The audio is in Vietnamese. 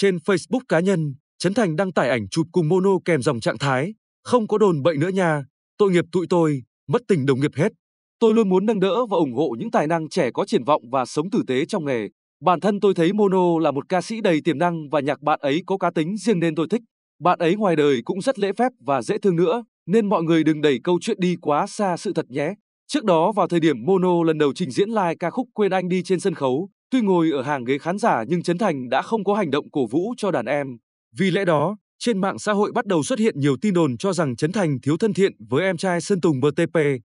Trên Facebook cá nhân, Trấn Thành đăng tải ảnh chụp cùng Mono kèm dòng trạng thái, không có đồn bậy nữa nha, tội nghiệp tụi tôi, mất tình đồng nghiệp hết. Tôi luôn muốn nâng đỡ và ủng hộ những tài năng trẻ có triển vọng và sống tử tế trong nghề. Bản thân tôi thấy Mono là một ca sĩ đầy tiềm năng và nhạc bạn ấy có cá tính riêng nên tôi thích. Bạn ấy ngoài đời cũng rất lễ phép và dễ thương nữa, nên mọi người đừng đẩy câu chuyện đi quá xa sự thật nhé. Trước đó vào thời điểm Mono lần đầu trình diễn live ca khúc Quên Anh Đi trên sân khấu, Tuy ngồi ở hàng ghế khán giả nhưng Trấn Thành đã không có hành động cổ vũ cho đàn em. Vì lẽ đó, trên mạng xã hội bắt đầu xuất hiện nhiều tin đồn cho rằng Trấn Thành thiếu thân thiện với em trai Sơn Tùng BTP.